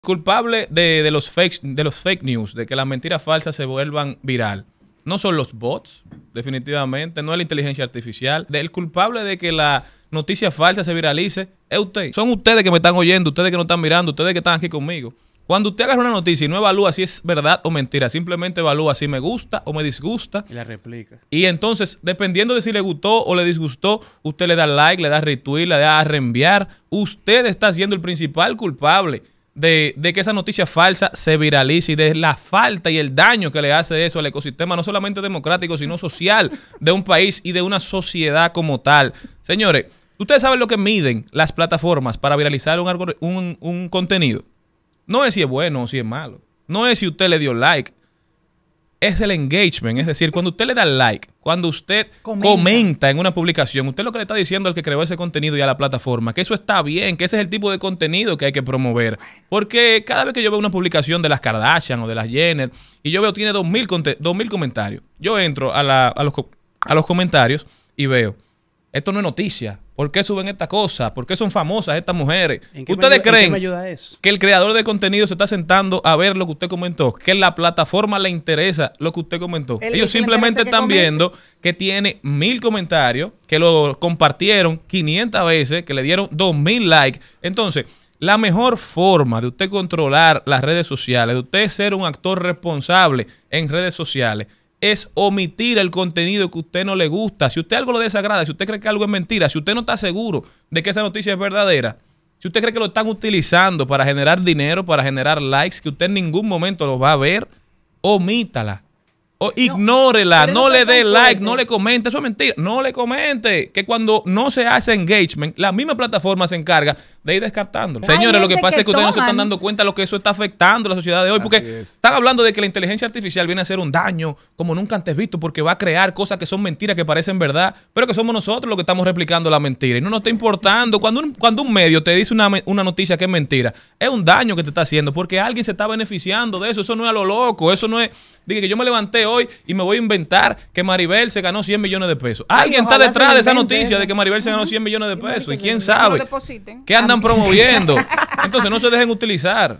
culpable de, los fake, de los fake news, de que las mentiras falsas se vuelvan viral, no son los bots, definitivamente, no es la inteligencia artificial. El culpable de que la noticia falsa se viralice es usted. Son ustedes que me están oyendo, ustedes que no están mirando, ustedes que están aquí conmigo. Cuando usted agarra una noticia y no evalúa si es verdad o mentira, simplemente evalúa si me gusta o me disgusta. Y la replica. Y entonces, dependiendo de si le gustó o le disgustó, usted le da like, le da retweet, le da reenviar. Usted está siendo el principal culpable de, que esa noticia falsa se viralice y de la falta y el daño que le hace eso al ecosistema, no solamente democrático, sino social de un país y de una sociedad como tal. Señores, ustedes saben lo que miden las plataformas para viralizar un, un contenido. No es si es bueno o si es malo. No es si usted le dio like es el engagement, es decir, cuando usted le da like, cuando usted comenta. en una publicación, usted lo que le está diciendo al que creó ese contenido y a la plataforma, que eso está bien, que ese es el tipo de contenido que hay que promover. Porque cada vez que yo veo una publicación de las Kardashian o de las Jenner, y yo veo tiene 2.000 comentarios, yo entro a, la, a, los, a los comentarios y veo esto no es noticia. ¿Por qué suben estas cosas? ¿Por qué son famosas estas mujeres? ¿Ustedes creen que el creador de contenido se está sentando a ver lo que usted comentó? Que la plataforma le interesa lo que usted comentó. Ellos simplemente están viendo que tiene mil comentarios, que lo compartieron 500 veces, que le dieron 2000 likes. Entonces, la mejor forma de usted controlar las redes sociales, de usted ser un actor responsable en redes sociales, es omitir el contenido que a usted no le gusta. Si usted algo lo desagrada, si usted cree que algo es mentira, si usted no está seguro de que esa noticia es verdadera, si usted cree que lo están utilizando para generar dinero, para generar likes, que usted en ningún momento lo va a ver, omítala. O ignórela, no, le dé like, no le comente, eso es mentira, no le comente. Que cuando no se hace engagement, la misma plataforma se encarga de ir descartándolo. Señores, lo que pasa es que ustedes no se están dando cuenta de lo que eso está afectando a la sociedad de hoy, porque están hablando de que la inteligencia artificial viene a hacer un daño como nunca antes visto, porque va a crear cosas que son mentiras, que parecen verdad, pero que somos nosotros los que estamos replicando la mentira. Y no nos está importando. Cuando un, cuando un medio te dice una, noticia que es mentira, es un daño que te está haciendo, porque alguien se está beneficiando de eso. Eso no es a lo loco, eso no es... Dije que yo me levanté y me voy a inventar que Maribel se ganó 100 millones de pesos. Alguien está detrás de esa noticia de que Maribel se ganó 100 millones de pesos y quién sabe qué andan promoviendo. Entonces no se dejen utilizar.